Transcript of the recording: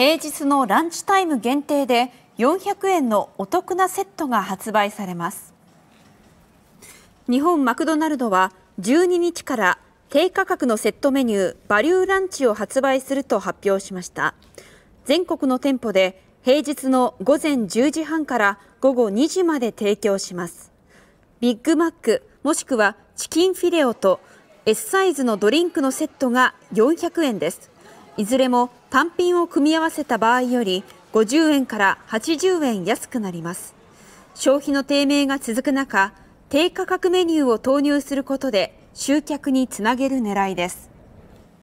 平日のランチタイム限定で400円のお得なセットが発売されます日本マクドナルドは12日から低価格のセットメニューバリューランチを発売すると発表しました全国の店舗で平日の午前10時半から午後2時まで提供しますビッグマックもしくはチキンフィレオと S サイズのドリンクのセットが400円ですいずれも単品を組み合わせた場合より50円から80円安くなります。消費の低迷が続く中、低価格メニューを投入することで集客につなげる狙いです。